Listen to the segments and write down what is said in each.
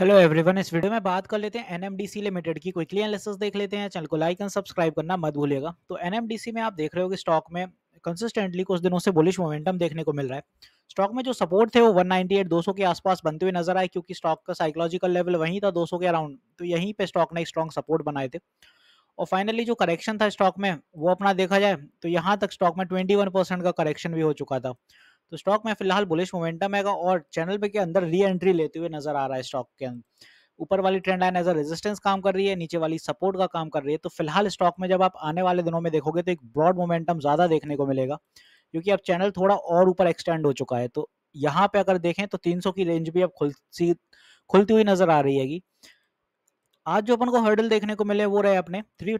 hello everyone इस video में बात कर लेते हैं एनएमडीसी लिमिटेड की क्विकली एनालिसिस देख लेते हैं चैनल को लाइक एंड सब्सक्राइब करना मत भूलिएगा तो एनएमडीसी में आप देख रहे हो कि स्टॉक में कंसिस्टेंटली कुछ दिनों से बुलिश मोमेंटम देखने को मिल रहा है स्टॉक में जो सपोर्ट थे वो 198 200 के आसपास बनते हुए नजर आए क्योंकि स्टॉक का साइकोलॉजिकल लेवल वहीं था 200 के अराउंड तो यहीं पे स्टॉक ने स्ट्रॉन्ग सपोर्ट बनाए थे और फाइनली जो करेक्शन था स्टॉक में वो अपना देखा जाए तो यहाँ तक स्टॉक में ट्वेंटी का करेक्शन भी हो चुका था तो स्टॉक में फिलहाल बुलिश मोमेंटम है और चैनल पे के अंदर री एंट्री लेते हुए नजर आ रहा है स्टॉक के अंदर ऊपर वाली trend line as a resistance काम कर रही है नीचे वाली सपोर्ट का काम कर रही है तो फिलहाल स्टॉक में जब आप आने वाले दिनों में देखोगे तो एक ब्रॉड मोमेंटम ज्यादा देखने को मिलेगा क्योंकि अब चैनल थोड़ा और ऊपर एक्सटेंड हो चुका है तो यहाँ पे अगर देखें तो 300 की रेंज भी अब सी खुलती हुई नजर आ रही है आज जो अपन को हर्डल देखने को मिले वो रहे अपने थ्री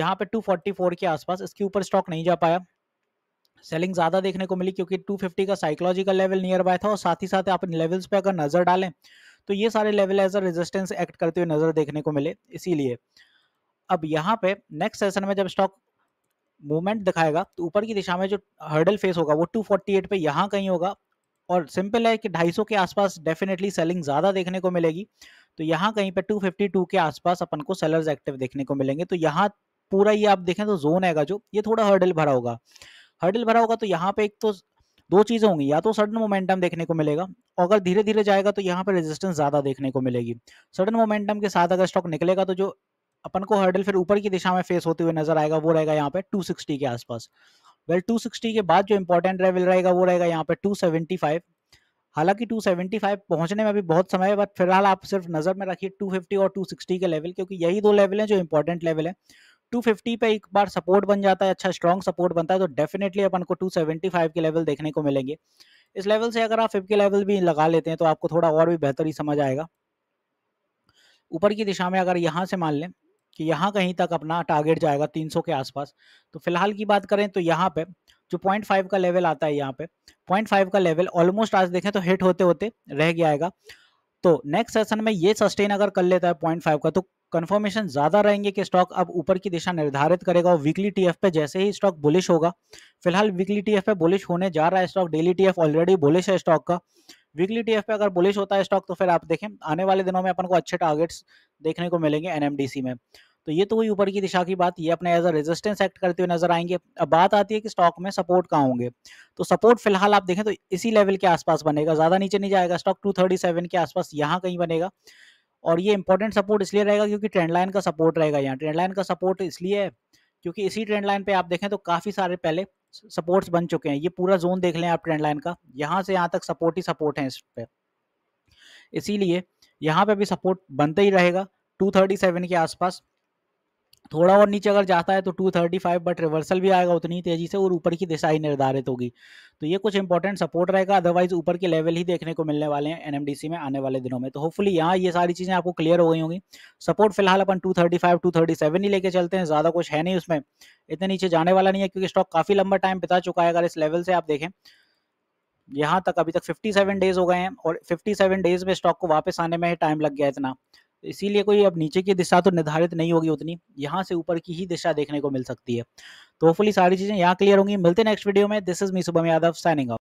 यहाँ पे 244 के आसपास इसके ऊपर स्टॉक नहीं जा पाया सेलिंग ज्यादा देखने को मिली क्योंकि 250 का साइकोलॉजिकल लेवल नियर बाय था और साथ ही साथ आप लेवल्स पे अगर नजर डालें तो ये सारे level as a resistance act करते हुए नजर देखने को मिले इसीलिए अब यहाँ पे नेक्स्ट सेशन में जब स्टॉक मूवमेंट दिखाएगा तो ऊपर की दिशा में जो हर्डल फेस होगा वो 248 पे यहाँ कहीं होगा और सिंपल है कि 250 के आसपास डेफिनेटली सेलिंग ज़्यादा देखने को मिलेगी तो यहाँ कहीं पे टू के आसपास अपन को सेलर्स एक्टिव देखने को मिलेंगे तो यहाँ पूरा ये आप देखें तो जोन आएगा जो ये थोड़ा हर्डल भरा होगा हर्डल भरा होगा तो यहाँ पे एक तो दो चीजें होंगी या तो सडन मोमेंटम देखने को मिलेगा और अगर धीरे धीरे जाएगा तो यहाँ पे रेजिस्टेंस ज्यादा देखने को मिलेगी सडन मोमेंटम के साथ अगर स्टॉक निकलेगा तो जो अपन को हर्डल फिर ऊपर की दिशा में फेस होते हुए नजर आएगा वो रहेगा यहाँ पे 260 के आसपास वेल टू के बाद जो इंपॉर्टेंट लेवल रहेगा वो रहेगा यहाँ पे टू हालांकि 275 पहुंचने में भी बहुत समय है बट फिलहाल आप सिर्फ नजर में रखिए 250 और 260 के लेवल क्योंकि यही दो लेवल हैं जो इंपॉर्टेंट लेवल है 250 पे एक बार सपोर्ट बन जाता है अच्छा स्ट्रॉन्ग सपोर्ट बनता है तो डेफिनेटली अपन को 275 के लेवल देखने को मिलेंगे इस लेवल से अगर आप फिफ्टी लेवल भी लगा लेते हैं तो आपको थोड़ा और भी बेहतर ही समझ आएगा ऊपर की दिशा में अगर यहाँ से मान लें कि यहाँ कहीं तक अपना टारगेट जाएगा 300 के आसपास तो फिलहाल की बात करें तो यहाँ पे जो 0.5 का लेवल आता है यहाँ पे 0.5 का लेवल ऑलमोस्ट आज देखें तो हिट होते होते रह गया आएगा तो नेक्स्ट सेशन में ये सस्टेन अगर कर लेता है 0.5 का तो कन्फर्मेशन ज्यादा रहेंगे कि स्टॉक अब ऊपर की दिशा निर्धारित करेगा और वीकली टीएफ पे जैसे ही स्टॉक बुलिश होगा फिलहाल वीकली टीएफ पे बुलिश होने जा रहा है stock daily TF already bullish है स्टॉक का वीकली टीएफ पे अगर बुलिश होता है स्टॉक तो फिर आप देखें आने वाले दिनों में अपन को अच्छे टारगेट्स देखने को मिलेंगे एन में तो ये तो हुई ऊपर की दिशा की बात ये अपने एज अ रेजिस्टेंस एक्ट करते हुए नजर आएंगे अब बात आती है कि स्टॉक में सपोर्ट कहाँ होंगे तो सपोर्ट फिलहाल आप देखें तो इसी लेवल के आसपास बनेगा ज्यादा नीचे नहीं जाएगा स्टॉक 237 के आसपास यहाँ कहीं बनेगा और ये इंपॉर्टेंट सपोर्ट इसलिए रहेगा क्योंकि ट्रेंड लाइन का सपोर्ट रहेगा यहाँ ट्रेंड लाइन का सपोर्ट इसलिए है क्योंकि इसी ट्रेंड लाइन पे आप देखें तो काफ़ी सारे पहले सपोर्ट्स बन चुके हैं ये पूरा जोन देख लें आप ट्रेंड लाइन का यहाँ से यहाँ तक सपोर्ट ही सपोर्ट है इस पर इसीलिए यहाँ पे भी सपोर्ट बनता ही रहेगा 237 के आसपास थोड़ा और नीचे अगर जाता है तो 235 बट रिवर्सल भी आएगा उतनी तेजी से और ऊपर की दिशा ही निर्धारित होगी तो ये कुछ इंपॉर्टेंट सपोर्ट रहेगा अदरवाइज ऊपर के लेवल ही देखने को मिलने वाले हैं एनएमडीसी में आने वाले दिनों में तो होपफुली यहाँ ये सारी चीज़ें आपको क्लियर हो गई होंगी सपोर्ट फिलहाल अपन 235 237 ही लेके चलते हैं ज़्यादा कुछ है नहीं उसमें इतने नीचे जाने वाला नहीं है क्योंकि स्टॉक काफ़ी लंबा टाइम बिता चुका है अगर इस लेवल से आप देखें यहाँ तक अभी तक फिफ्टी डेज हो गए हैं और फिफ्टी डेज में स्टॉक को वापस आने में टाइम लग गया इतना इसीलिए कोई अब नीचे की दिशा तो निर्धारित नहीं होगी उतनी यहाँ से ऊपर की ही दिशा देखने को मिल सकती है तो होपफुली सारी चीज़ें यहाँ क्लियर होंगी मिलते नेक्स्ट वीडियो में this is me Shubham Yadav signing